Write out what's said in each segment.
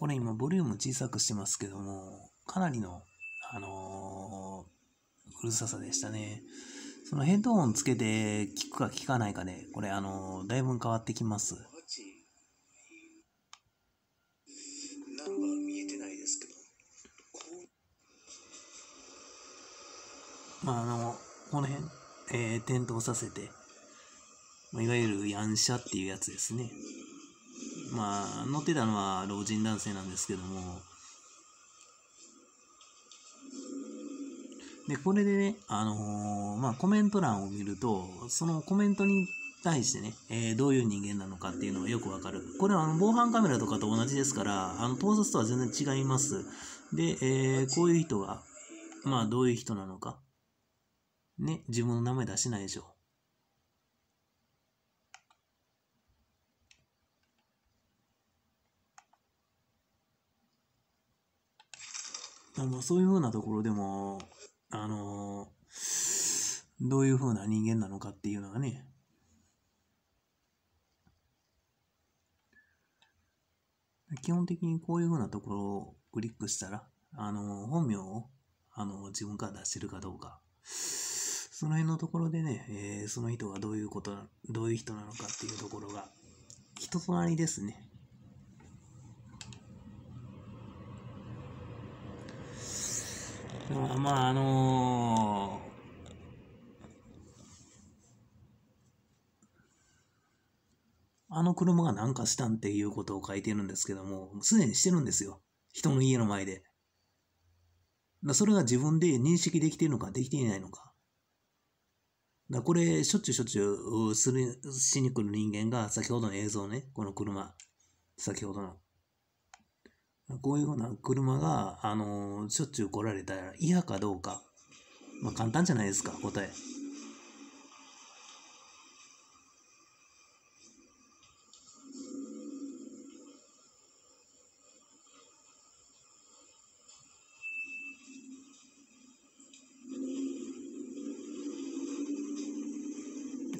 これ今ボリューム小さくしてますけども、かなりの、あのー、うるささでしたね。そのヘッドホンつけて聞くか聞かないかで、これあのー、だいぶ変わってきます。まああの、この辺、えー、点灯させて、いわゆるヤンシャっていうやつですね。まあ、乗ってたのは老人男性なんですけども、で、これでね、あのー、まあ、コメント欄を見ると、そのコメントに対してね、えー、どういう人間なのかっていうのがよくわかる。これはあの防犯カメラとかと同じですから、あの盗撮とは全然違います。で、えー、こういう人が、まあ、どういう人なのか。ね、自分の名前出しないでしょ。あのそういうふうなところでも、あのー、どういうふうな人間なのかっていうのがね、基本的にこういうふうなところをクリックしたら、あのー、本名を、あのー、自分から出してるかどうか、その辺のところでね、えー、その人がどういうこと、どういう人なのかっていうところが、人となりですね。まあ、まあ、あのー、あの車が何かしたんっていうことを書いてるんですけども、すでにしてるんですよ。人の家の前で。だそれが自分で認識できてるのか、できていないのか。だこれ、しょっちゅうしょっちゅうするしに来る人間が、先ほどの映像ね、この車、先ほどの。こういうような車が、あのしょっちゅう来られたら嫌かどうか。まあ、簡単じゃないですか、答え。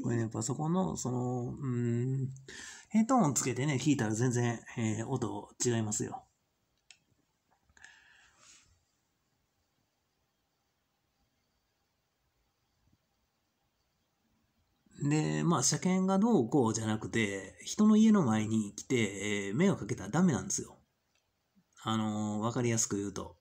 これね、パソコンの、その、うん、ヘッドホンつけてね、聞いたら全然、えー、音違いますよ。で、まあ、車検がどうこうじゃなくて、人の家の前に来て、えー、迷惑かけたらダメなんですよ。あのー、わかりやすく言うと。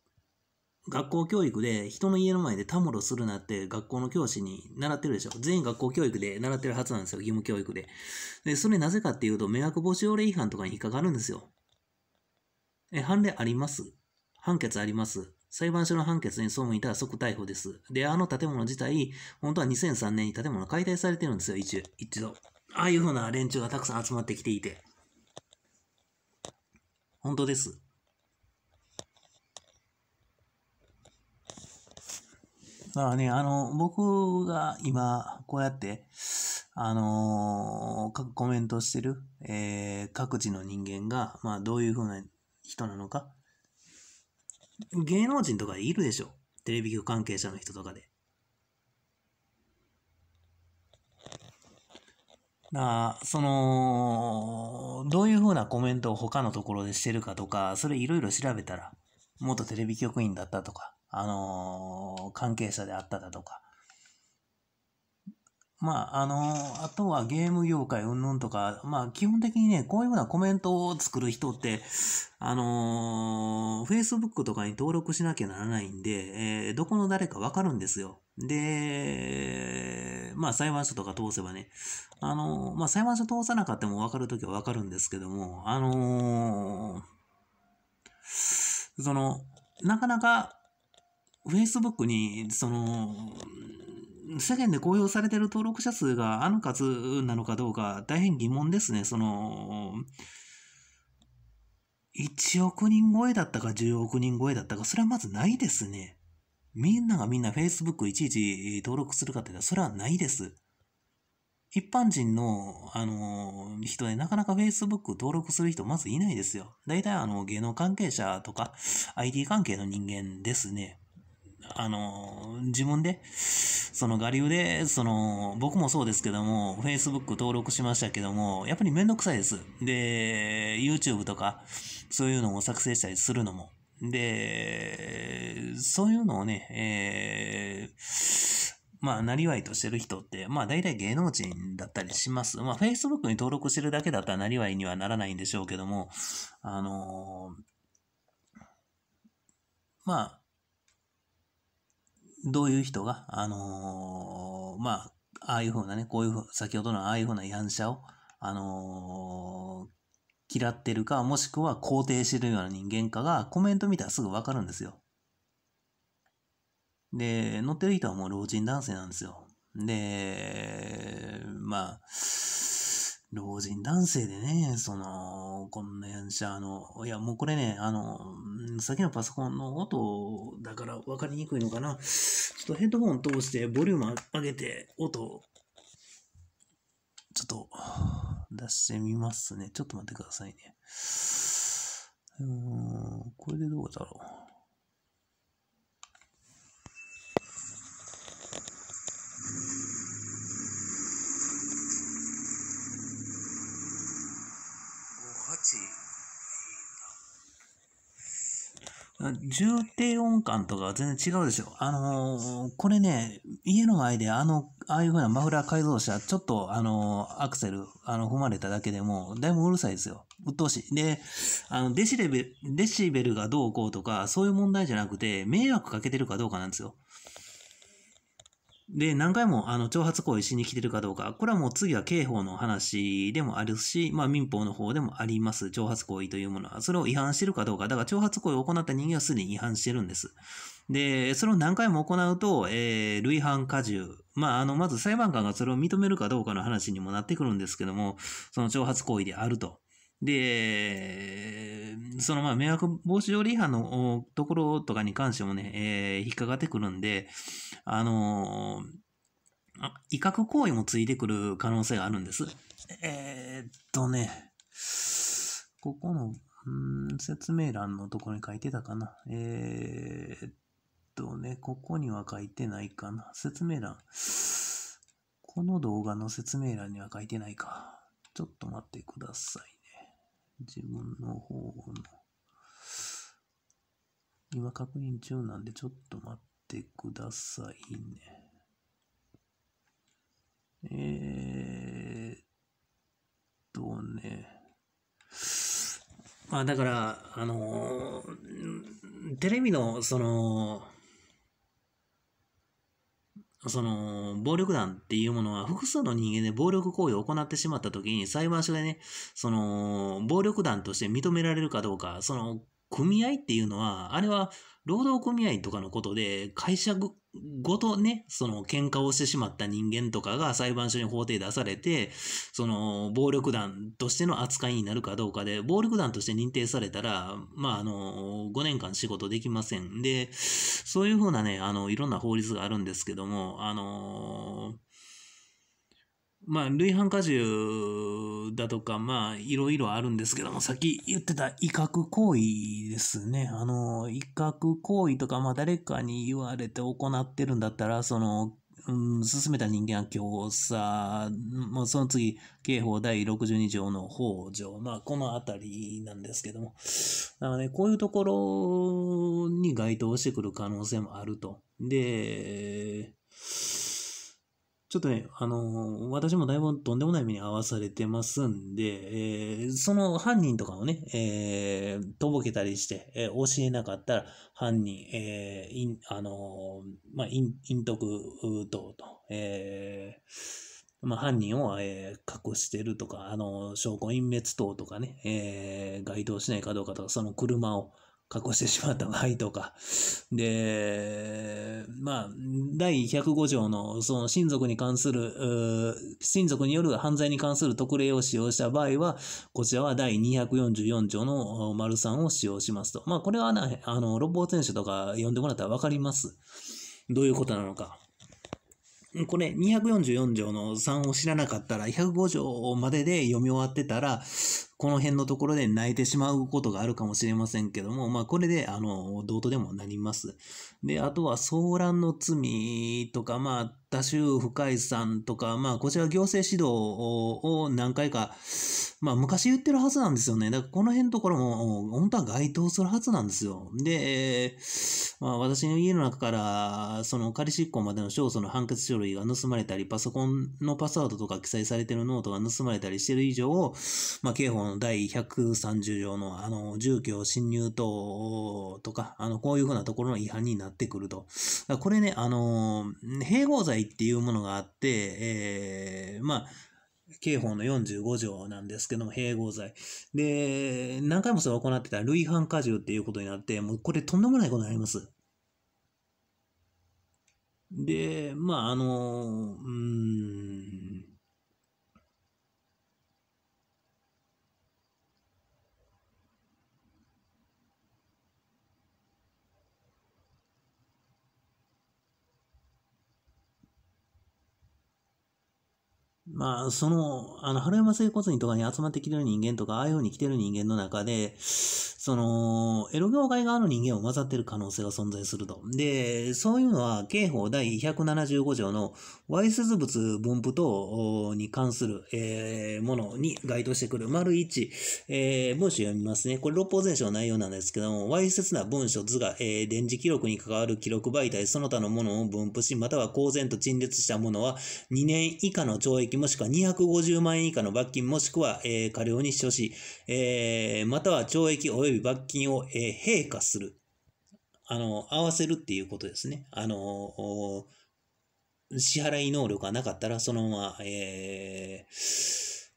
学校教育で人の家の前でたむろするなって学校の教師に習ってるでしょ。全員学校教育で習ってるはずなんですよ。義務教育で。で、それなぜかっていうと迷惑防止条例違反とかに引っかかるんですよ。え、判例あります判決あります裁判所の判決に背いたら即逮捕です。で、あの建物自体、本当は2003年に建物解体されてるんですよ、一一度。ああいうふうな連中がたくさん集まってきていて。本当です。だからね、あの、僕が今、こうやって、あのー、コメントしてる、えー、各自の人間が、まあ、どういうふうな人なのか、芸能人とかいるでしょ。テレビ局関係者の人とかで。なあ、その、どういうふうなコメントを他のところでしてるかとか、それいろいろ調べたら、元テレビ局員だったとか、あのー、関係者であっただとか、まあ、あの、あとはゲーム業界うんぬんとか、まあ、基本的にね、こういうふうなコメントを作る人って、あのー、Facebook とかに登録しなきゃならないんで、えー、どこの誰かわかるんですよ。で、まあ、裁判所とか通せばね、あのー、まあ、裁判所通さなかったもわかるときはわかるんですけども、あのー、その、なかなか、Facebook に、その、世間で公表されている登録者数があの数なのかどうか大変疑問ですね。その、1億人超えだったか10億人超えだったか、それはまずないですね。みんながみんな Facebook いちいち登録するかっていうのは、それはないです。一般人の、あの人でなかなか Facebook 登録する人まずいないですよ。大体あの、芸能関係者とか IT 関係の人間ですね。あの、自分で、その我流で、その、僕もそうですけども、Facebook 登録しましたけども、やっぱりめんどくさいです。で、YouTube とか、そういうのを作成したりするのも。で、そういうのをね、えー、まあ、なりわいとしてる人って、まあ、大体芸能人だったりします。まあ、Facebook に登録してるだけだったらなりわいにはならないんでしょうけども、あのー、まあ、どういう人が、あのー、まあ、ああいうふうなね、こういうふう、先ほどのああいうふうなやんしゃを、あのー、嫌ってるか、もしくは肯定してるような人間かが、コメント見たらすぐわかるんですよ。で、乗ってる人はもう老人男性なんですよ。で、まあ、老人男性でね、その、こんなやんしゃ、あの、いや、もうこれね、あの、さっきのパソコンの音だから分かりにくいのかな。ちょっとヘッドホン通してボリューム上げて音、ちょっと出してみますね。ちょっと待ってくださいね。うん、これでどうだろう。Thank you. 重低音感とかは全然違うでしょ。あのー、これね、家の前であの、ああいう風なマフラー改造車、ちょっとあのー、アクセル、あの、踏まれただけでも、だいぶうるさいですよ。鬱陶しい。で、あの、デシベル、デシベルがどうこうとか、そういう問題じゃなくて、迷惑かけてるかどうかなんですよ。で、何回も、あの、挑発行為しに来てるかどうか、これはもう次は刑法の話でもあるし、まあ民法の方でもあります。挑発行為というものは。それを違反してるかどうか。だから挑発行為を行った人間はすでに違反してるんです。で、それを何回も行うと、えー、類反荷重。まあ、あの、まず裁判官がそれを認めるかどうかの話にもなってくるんですけども、その挑発行為であると。で、そのまあ迷惑防止条例違反のところとかに関してもね、えー、引っかかってくるんで、あのー、威嚇行為もついてくる可能性があるんです。えー、っとね、ここの、うん説明欄のところに書いてたかな。えー、っとね、ここには書いてないかな。説明欄。この動画の説明欄には書いてないか。ちょっと待ってください自分の方の、今確認中なんでちょっと待ってくださいね。えー、っとね。まあだから、あのテレビのその、その、暴力団っていうものは複数の人間で暴力行為を行ってしまった時に裁判所でね、その、暴力団として認められるかどうか、その、組合っていうのは、あれは労働組合とかのことで、会社ごとね、その喧嘩をしてしまった人間とかが裁判所に法廷出されて、その暴力団としての扱いになるかどうかで、暴力団として認定されたら、まあ、あの、5年間仕事できません。で、そういうふうなね、あの、いろんな法律があるんですけども、あのーまあ、類犯荷重だとか、まあ、いろいろあるんですけども、さっき言ってた威嚇行為ですね。あの、威嚇行為とか、まあ、誰かに言われて行ってるんだったら、その、うん、進めた人間は強さ、もうその次、刑法第62条の法条、まあ、このあたりなんですけども、だからね、こういうところに該当してくる可能性もあると。で、ちょっとね、あのー、私もだいぶとんでもない目に遭わされてますんで、えー、その犯人とかをね、えー、とぼけたりして、え教えなかったら犯人、えー、いあのまあ、陰徳等と、えまあ、犯人を、えー、隠してるとか、あの、証拠隠滅等とかね、えー、該当しないかどうかとか、その車を、加工してしまった場合とか、で、まあ、第105条の、その親族に関する、親族による犯罪に関する特例を使用した場合は、こちらは第244条の丸3を使用しますと。まあ、これはあの、六法選手とか読んでもらったらわかります。どういうことなのか。これ244条の3を知らなかったら105条までで読み終わってたら、この辺のところで泣いてしまうことがあるかもしれませんけども、まあ、これで、あの、どうとでもなります。で、あとは、騒乱の罪とか、まあ、多州不快さんとか、まあ、こちら行政指導を何回か、まあ、昔言ってるはずなんですよね。だから、この辺のところも、本当は該当するはずなんですよ。で、まあ、私の家の中から、その、仮執行までの勝訴の判決書類が盗まれたり、パソコンのパスワードとか記載されてるノートが盗まれたりしてる以上、まあ、刑法第130条の、あの、住居侵入等とか、あの、こういうふうなところの違反になってくると。これね、あの、併合罪っていうものがあって、えー、まあ、刑法の45条なんですけども、併合罪。で、何回もそれを行ってた類反荷重っていうことになって、もうこれとんでもないことになります。で、まあ、あの、うん、まあ、その、あの、春山整骨院とかに集まってきてる人間とか、ああいう風に来てる人間の中で、その、エロ業界側の人間を混ざってる可能性が存在すると。で、そういうのは、刑法第175条の、わいせつ物分布等に関する、えー、ものに該当してくる。丸1、えー、文章読みますね。これ、六法全書の内容なんですけども、わいせつな文書図が、えー、電磁記録に関わる記録媒体、その他のものを分布し、または公然と陳列したものは、2年以下の懲役もしくは250万円以下の罰金もしくは、えー、過料に処し、えー、または懲役及び罰金を、えー、陛下する。あの、合わせるっていうことですね。あの、支払い能力がなかったら、そのまま、えー、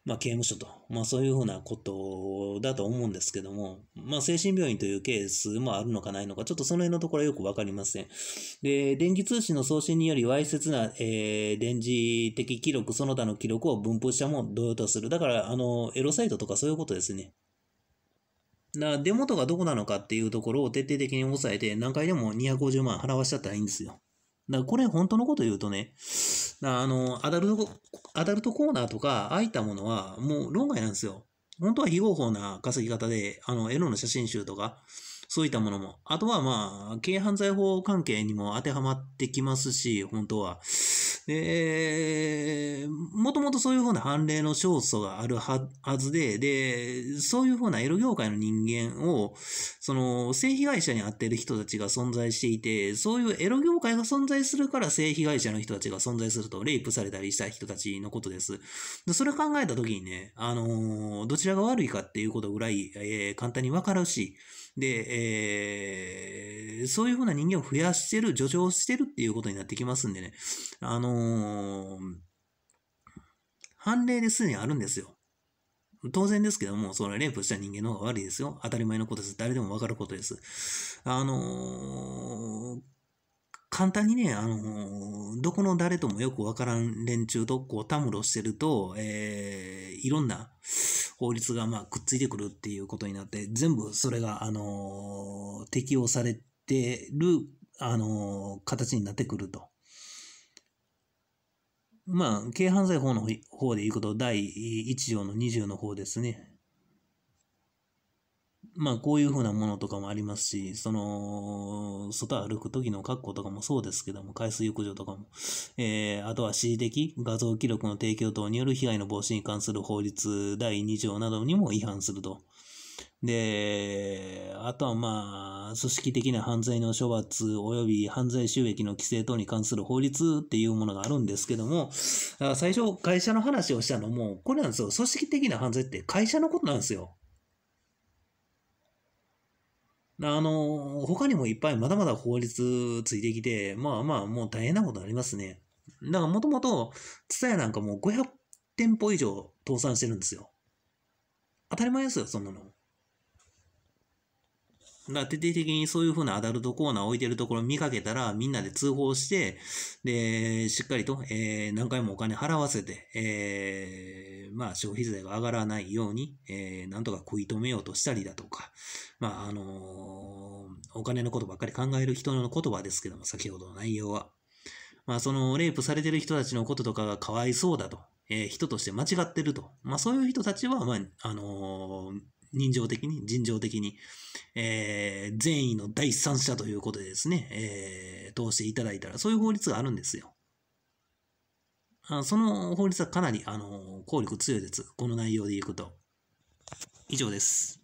まあ、刑務所と、まあ、そういうふうなことだと思うんですけども、まあ、精神病院というケースもあるのかないのか、ちょっとその辺のところはよくわかりません。で、電気通信の送信により、わいせつな、えー、電磁的記録、その他の記録を分布したも同様とする。だから、あの、エロサイトとかそういうことですね。な、デモ出元がどこなのかっていうところを徹底的に抑えて、何回でも250万払わしちゃったらいいんですよ。だから、これ本当のこと言うとね、あの、アダルト、アダルトコーナーとか、ああいったものは、もう論外なんですよ。本当は非合法な稼ぎ方で、あの、エロの写真集とか、そういったものも。あとはまあ、軽犯罪法関係にも当てはまってきますし、本当は。えー、もともとそういうふうな判例の勝訴があるはずで、で、そういうふうなエロ業界の人間を、その、性被害者にあっている人たちが存在していて、そういうエロ業界が存在するから性被害者の人たちが存在すると、レイプされたりした人たちのことです。それを考えたときにね、あのー、どちらが悪いかっていうことぐらい、えー、簡単にわかるし、で、えー、そういうふうな人間を増やしてる、助長してるっていうことになってきますんでね、あのー、判例ですでにあるんですよ。当然ですけども、それはレイプした人間の方が悪いですよ。当たり前のことです。誰でもわかることです。あのー、簡単にね、あのー、どこの誰ともよくわからん連中とこうたむろしてると、えー、いろんな、法律がまあくっついてくるっていうことになって、全部それが、あの適用されてる、あの形になってくると。まあ、軽犯罪法の方でいくと、第1条の20の方ですね。まあこういう風なものとかもありますし、その、外歩く時の格好とかもそうですけども、海水浴場とかも、えー、あとは指示的画像記録の提供等による被害の防止に関する法律第2条などにも違反すると。で、あとはまあ、組織的な犯罪の処罰及び犯罪収益の規制等に関する法律っていうものがあるんですけども、最初会社の話をしたのも、これなんですよ。組織的な犯罪って会社のことなんですよ。あの、他にもいっぱいまだまだ法律ついてきて、まあまあもう大変なことありますね。だからもともと、ツタヤなんかもう500店舗以上倒産してるんですよ。当たり前ですよ、そんなの。だから徹底的にそういうふうなアダルトコーナー置いてるところ見かけたら、みんなで通報して、で、しっかりと、えー、何回もお金払わせて、えー、まあ、消費税が上がらないように、えー、なんとか食い止めようとしたりだとか、まあ、あのーお金のことばっかり考える人の言葉ですけども、先ほどの内容は。まあ、その、レイプされてる人たちのこととかがかわいそうだと、えー、人として間違ってると。まあ、そういう人たちは、まあ、あのー、人情的に、人情的に、えー、善意の第三者ということでですね、えー、通していただいたら、そういう法律があるんですよ。あその法律はかなり、あのー、効力強いです。この内容でいくと。以上です。